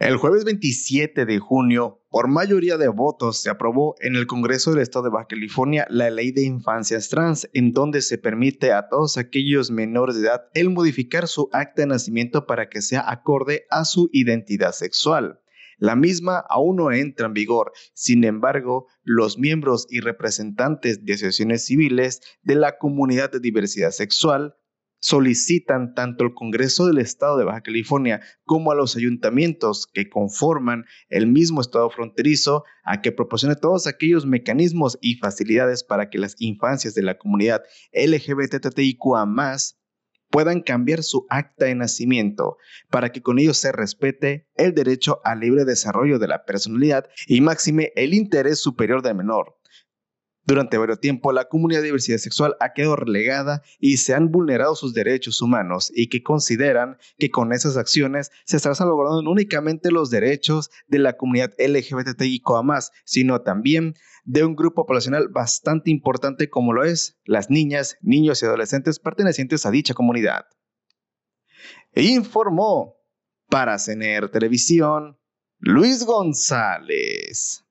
El jueves 27 de junio, por mayoría de votos, se aprobó en el Congreso del Estado de Baja California la Ley de Infancias Trans, en donde se permite a todos aquellos menores de edad el modificar su acta de nacimiento para que sea acorde a su identidad sexual. La misma aún no entra en vigor, sin embargo, los miembros y representantes de asociaciones civiles de la comunidad de diversidad sexual, solicitan tanto al Congreso del Estado de Baja California como a los ayuntamientos que conforman el mismo estado fronterizo a que proporcione todos aquellos mecanismos y facilidades para que las infancias de la comunidad LGBTTIQA puedan cambiar su acta de nacimiento para que con ello se respete el derecho al libre desarrollo de la personalidad y máxime el interés superior del menor durante varios tiempo, la comunidad de diversidad sexual ha quedado relegada y se han vulnerado sus derechos humanos y que consideran que con esas acciones se están salvaguardando únicamente los derechos de la comunidad y LGBTIQA+, sino también de un grupo poblacional bastante importante como lo es las niñas, niños y adolescentes pertenecientes a dicha comunidad. E informó para CNR Televisión Luis González.